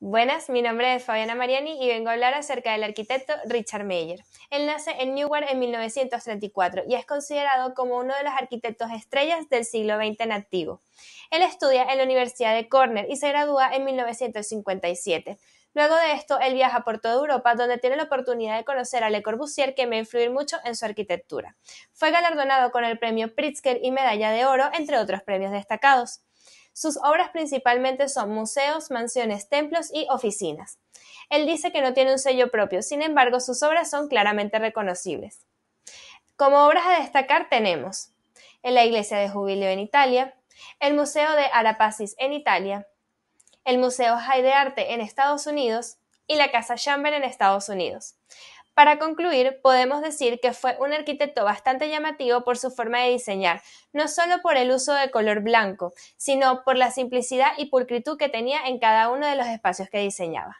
Buenas, mi nombre es Fabiana Mariani y vengo a hablar acerca del arquitecto Richard Meyer. Él nace en Newark en 1934 y es considerado como uno de los arquitectos estrellas del siglo XX en activo. Él estudia en la Universidad de Cornell y se gradúa en 1957. Luego de esto, él viaja por toda Europa, donde tiene la oportunidad de conocer a Le Corbusier, que me influir mucho en su arquitectura. Fue galardonado con el premio Pritzker y medalla de oro, entre otros premios destacados. Sus obras principalmente son museos, mansiones, templos y oficinas. Él dice que no tiene un sello propio, sin embargo sus obras son claramente reconocibles. Como obras a destacar tenemos la iglesia de Jubileo en Italia, el Museo de Arapacis en Italia, el Museo Jai de Arte en Estados Unidos y la Casa Chamber en Estados Unidos. Para concluir, podemos decir que fue un arquitecto bastante llamativo por su forma de diseñar, no solo por el uso de color blanco, sino por la simplicidad y pulcritud que tenía en cada uno de los espacios que diseñaba.